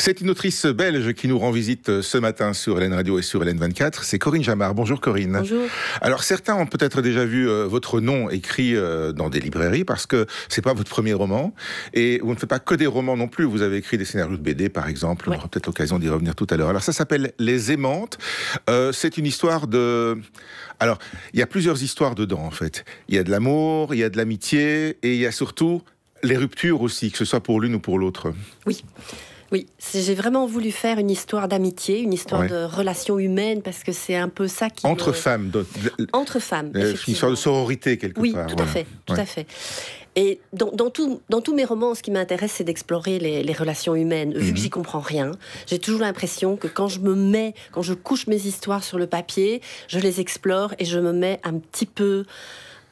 C'est une autrice belge qui nous rend visite euh, ce matin sur Hélène Radio et sur Hélène 24 C'est Corinne Jamard. Bonjour Corinne. Bonjour. Alors certains ont peut-être déjà vu euh, votre nom écrit euh, dans des librairies parce que c'est pas votre premier roman et vous ne faites pas que des romans non plus. Vous avez écrit des scénarios de BD par exemple. On aura peut-être l'occasion d'y revenir tout à l'heure. Alors ça s'appelle Les Aimantes. c'est une histoire de. Alors il y a plusieurs histoires dedans en fait. Il y a de l'amour, il y a de l'amitié et il y a surtout les ruptures aussi, que ce soit pour l'une ou pour l'autre. Oui. Oui, j'ai vraiment voulu faire une histoire d'amitié, une histoire de relation humaine, parce que c'est un peu ça qui... Entre femmes, Entre femmes. Euh, une histoire de sororité, quelque part. Oui, tout à fait, tout à fait. Et dans, tout, dans, tous mes romans, ce qui m'intéresse, c'est d'explorer les, relations humaines. Vu que mhm. j'y comprends rien, j'ai toujours l'impression que quand je me mets, quand je couche mes histoires sur le papier, je les explore et je me mets un petit peu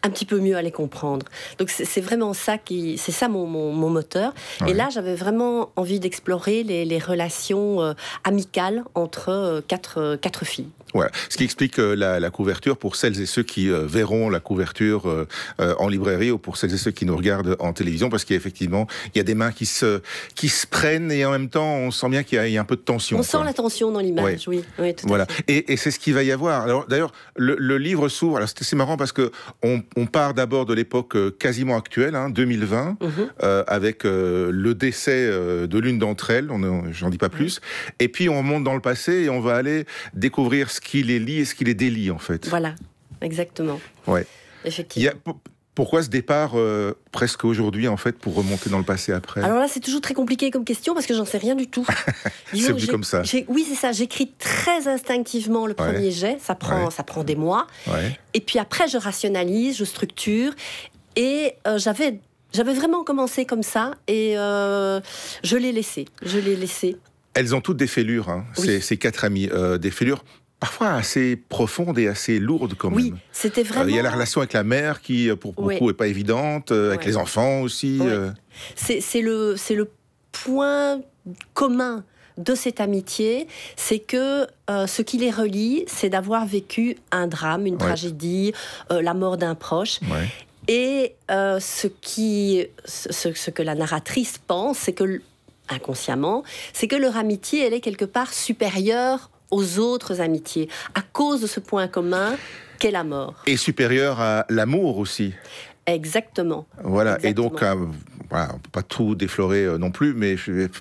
un petit peu mieux à les comprendre. Donc c'est vraiment ça qui, c'est ça mon, mon, moteur. Et là, j'avais vraiment envie d'explorer les, relations euh, amicales entre euh, quatre, euh, quatre filles. Voilà, ce qui explique la, couverture pour celles et ceux qui verront la couverture en librairie ou pour celles et ceux qui nous regardent en télévision, parce qu'effectivement, il y a des mains qui se, qui se prennent et en même temps, on sent bien qu'il y, a un peu de tension. On sent la tension dans l'image, oui. voilà, et, c'est ce qu'il va y avoir. Alors d'ailleurs, le, livre s'ouvre. Alors c'est marrant parce que on on part d'abord de l'époque euh, quasiment actuelle, 2020, hein, mhm. euh, avec euh, le décès de l'une d'entre elles, j'en dis pas plus, mhm. et puis on monte dans le passé et on va aller découvrir ce qui les lie et ce qui les délie en fait. Voilà, exactement. Ouais. Effectivement. Pourquoi ce départ euh, presque aujourd'hui, en fait, pour remonter dans le passé après Alors là, c'est toujours très compliqué comme question parce que j'en sais rien du tout. c'est comme ça. Oui, c'est ça. J'écris très instinctivement le premier jet. Ça prend, ça prend des mois. Et puis après, je rationalise, je structure. Et euh, j'avais, j'avais vraiment commencé comme ça et euh, je l'ai laissé. Je l'ai laissé. Elles ont toutes des fêlures, hein. ces, quatre amis, des fêlures parfois assez profonde et assez lourde quand même. Oui, c'était vraiment. Euh, il y a la relation avec la mère qui, euh, pour beaucoup, n'est pas évidente, euh, avec les enfants aussi. C'est le, le point commun de cette amitié, c'est que ce qui les relie, c'est d'avoir vécu un drame, une tragédie, la mort d'un proche. Et ce, qui, ce, ce, que la narratrice pense, c'est que inconsciemment, c'est que leur amitié, elle est quelque part supérieure aux autres amitiés, à cause de ce point commun qu'est la mort. Et supérieur à l'amour aussi. Exactement. Voilà, et donc, euh, on ne peut pas tout déflorer euh, non plus, mais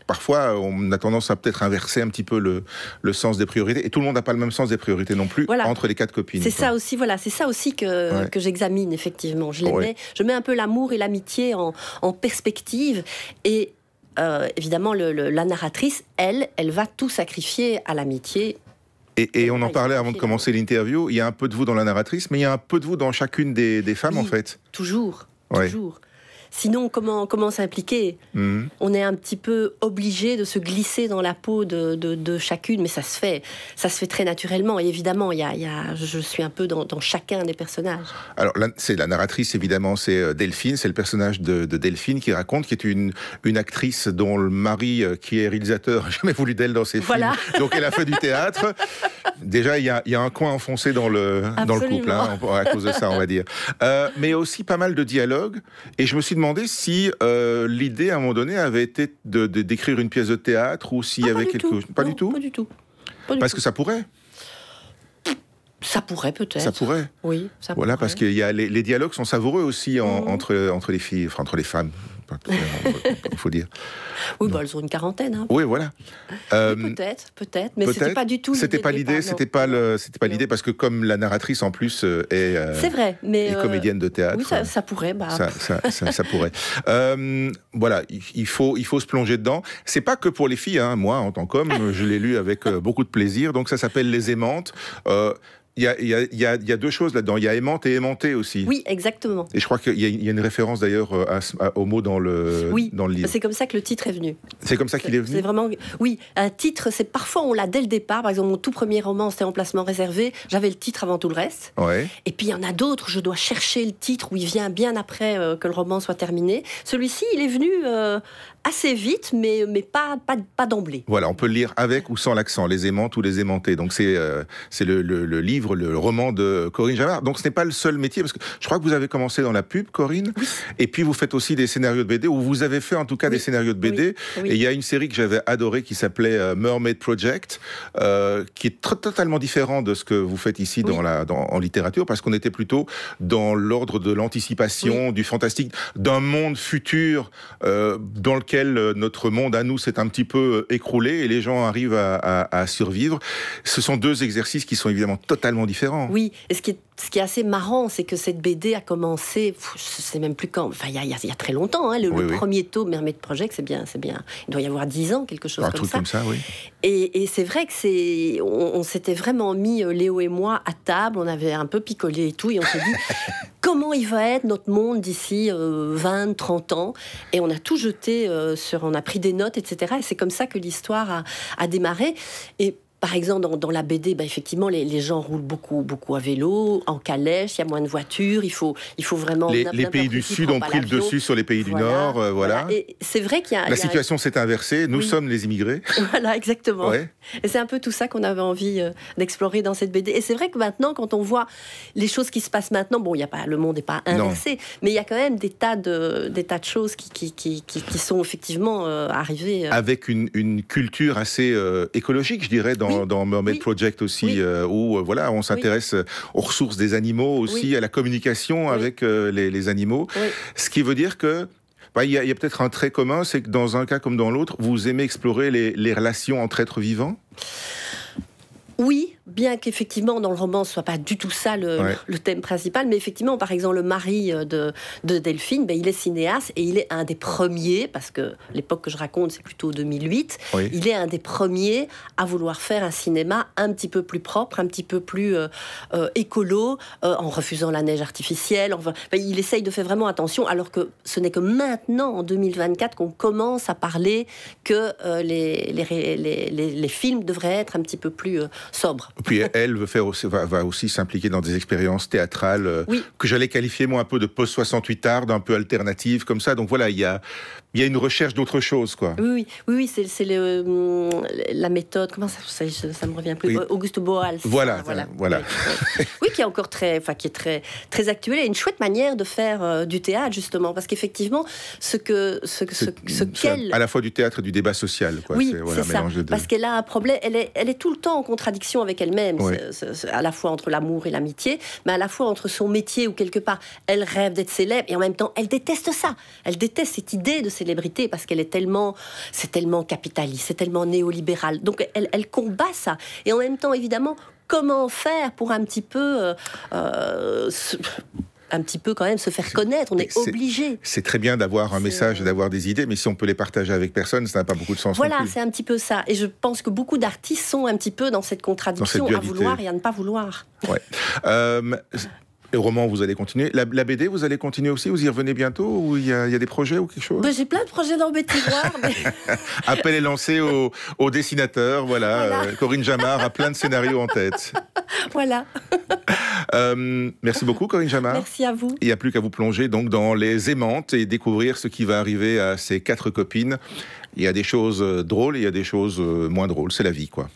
parfois, on a tendance à peut-être inverser un petit peu le, le sens des priorités. Et tout le monde n'a pas le même sens des priorités non plus entre les quatre copines. C'est ça aussi, voilà, c'est ça aussi que, j'examine, effectivement. Je, mets, je mets un peu l'amour et l'amitié en, en perspective. Et euh, évidemment, la narratrice, elle, elle va tout sacrifier à l'amitié et, on en parlait avant de commencer l'interview, il y a un peu de vous dans la narratrice, mais il y a un peu de vous dans chacune des, femmes, en fait. Toujours, toujours. Sinon, comment, comment s'impliquer mhm. On est un petit peu obligé de se glisser dans la peau de, chacune, mais ça se fait. Ça se fait très naturellement. Et évidemment, y y a, je suis un peu dans, chacun des personnages. Alors, c'est la narratrice, évidemment, c'est euh, Delphine. C'est le personnage de, Delphine qui raconte, qui est une, une actrice dont le mari, euh, qui est réalisateur, n'a jamais voulu d'elle dans ses films. Donc, elle a fait du théâtre. Déjà, il y, a, un coin enfoncé dans le, dans le couple, hein, à cause de ça, on va dire. Euh, mais aussi pas mal de dialogues. Et je me suis demandé si euh, l'idée, à un moment donné, avait été de, d'écrire une pièce de théâtre ou s'il y ah, avait quelque chose. Pas, du tout Pas du tout. parce que ça pourrait. Ça pourrait peut-être. Ça pourrait. Oui, ça Voilà, parce que y a les, dialogues sont savoureux aussi mhm. entre, entre les filles, enfin entre les femmes il faut dire. Oui, bah, elles ont une quarantaine. Hein. Oui, voilà. Euh, peut-être, peut-être, mais c'était pas du tout C'était pas l'idée, c'était pas le, c'était pas l'idée parce que comme la narratrice en plus euh, est. Euh, c'est vrai, mais. comédienne de théâtre. Oui, ça, pourrait. Ça, pourrait. Bah. voilà, il faut, il faut se plonger dedans. C'est pas que pour les filles. Hein. Moi, en tant qu'homme, je l'ai lu avec beaucoup de plaisir. Donc ça s'appelle Les Aimantes il y, a, deux choses là-dedans. Il y a aimante et aimanté aussi. Oui, exactement. Et je crois qu'il y, a une référence d'ailleurs euh, au mot dans le, oui, dans le livre. C'est comme ça que le titre est venu. C'est comme ça qu'il est, venu. C'est vraiment. Oui, un titre, c'est parfois on l'a dès le départ. Par exemple, mon tout premier roman, c'était Emplacement réservé. J'avais le titre avant tout le reste. Ouais. Et puis il y en a d'autres, je dois chercher le titre où il vient bien après euh, que le roman soit terminé. Celui-ci, il est venu euh, assez vite, mais, mais pas, pas, pas d'emblée. Voilà, on peut le lire avec ou sans l'accent, les aimantes ou les aimantés. Donc c'est euh, c'est le, le, livre, le roman de Corinne Javard. Donc ce n'est pas le seul métier, parce que je crois que vous avez commencé dans la pub, Corinne, et puis vous faites aussi des scénarios de BD, ou vous avez fait en tout cas des scénarios de BD. Et il y a une série que j'avais adorée qui s'appelait euh, Mermaid Project, euh, qui est totalement différent de ce que vous faites ici dans la, dans, en littérature, parce qu'on était plutôt dans l'ordre de l'anticipation, du fantastique, d'un monde futur dans lequel euh, notre monde à nous s'est un petit peu euh, écroulé et les gens arrivent à, à survivre. Ce sont deux exercices qui sont évidemment totalement différents. Oui, et ce qui ce qui est assez marrant, c'est que cette BD a commencé, je ne sais même plus quand, enfin, il y, a, très longtemps, hein, le, premier tome de Project, c'est bien, c'est bien. Il doit y avoir dix ans, quelque chose Un truc comme ça. Oui. Et, c'est vrai que c'est, on, s'était vraiment mis, euh, Léo et moi, à table, on avait un peu picolé et tout, et on s'est dit, comment il va être notre monde d'ici 20, euh, 30 ans Et on a tout jeté euh, on a pris des notes, etc. Et c'est comme ça que l'histoire a, a démarré. Et par exemple, dans, la BD, bah, effectivement, les, gens roulent beaucoup, beaucoup à vélo, en calèche, il y a moins de voitures, il faut, il faut vraiment. Les, pays du Sud ont pris le dessus sur les pays du Nord, euh, voilà. C'est vrai qu'il y a. La situation s'est inversée, nous sommes les immigrés. Voilà, exactement. Et c'est un peu tout ça qu'on avait envie euh, d'explorer dans cette BD. Et c'est vrai que maintenant, quand on voit les choses qui se passent maintenant, bon, y a pas, le monde n'est pas inversé, mais il y a quand même des tas de, des tas de choses qui, qui, qui, sont effectivement euh, arrivées. Avec une, une culture assez écologique, je dirais, dans dans, Mermaid Project aussi, euh, où euh, voilà, on s'intéresse euh, aux ressources des animaux aussi, à la communication avec les, animaux. Ce qui veut dire que bah, il y a, peut-être un trait commun, c'est que dans un cas comme dans l'autre, vous aimez explorer les relations entre êtres vivants Oui, bien qu'effectivement dans le roman ce soit pas du tout ça le, thème principal, mais effectivement par exemple le mari euh, de, Delphine, ben, il est cinéaste et il est un des premiers, parce que l'époque que je raconte c'est plutôt 2008, il est un des premiers à vouloir faire un cinéma un petit peu plus propre, un petit peu plus euh, euh, écolo, en refusant la neige artificielle, enfin, ben, il essaye de faire vraiment attention alors que ce n'est que maintenant en 2024 qu'on commence à parler que les, les films devraient être un petit peu plus sobres. Puis elle veut faire va, aussi s'impliquer dans des expériences théâtrales euh, que j'allais qualifier moi un peu de post 68 art, d'un peu alternative comme ça. Donc voilà, il y a il y a une recherche d'autre chose, quoi. Oui, oui, oui, c'est, le, euh, la méthode. Comment ça, ça, me revient plus Auguste Boal. Ah, voilà, voilà, voilà. Oui, qui est encore très, enfin, qui est très, très actuel et une chouette manière de faire euh, du théâtre justement, parce qu'effectivement, ce que, ce, ce, ce qu'elle, à la fois du théâtre et du débat social, Oui, c'est, ça. Parce qu'elle a un problème, elle est, elle est tout le temps en contradiction avec elle-même, à la fois entre l'amour et l'amitié, mais à la fois entre son métier ou quelque part, elle rêve d'être célèbre et en même temps, elle déteste ça. Elle déteste cette idée de célébrité parce qu'elle est tellement, c'est tellement capitaliste, c'est tellement néolibéral. Donc elle, elle combat ça. Et en même temps, évidemment, comment faire pour un petit peu euh, euh, un petit peu quand même se faire connaître, on est, obligé. C'est très bien d'avoir un message euh, d'avoir des idées, mais si on peut les partager avec personne, ça n'a pas beaucoup de sens. Voilà, c'est un petit peu ça. Et je pense que beaucoup d'artistes sont un petit peu dans cette contradiction à vouloir et à ne pas vouloir. Ouais. Et roman, vous allez continuer. La, BD, vous allez continuer aussi Vous y revenez bientôt Ou il y, y, a des projets ou quelque chose bah, J'ai plein de projets dans mes tiroirs. Appel est lancé au, au dessinateur. Voilà. Euh, Corinne Jamar a plein de scénarios en tête. Voilà. Euh, merci beaucoup, Corinne Jamar. Merci à vous. Il n'y a plus qu'à vous plonger donc dans les aimantes et découvrir ce qui va arriver à ces quatre copines. Il y a des choses euh, drôles et il y a des choses moins drôles. C'est la vie, quoi.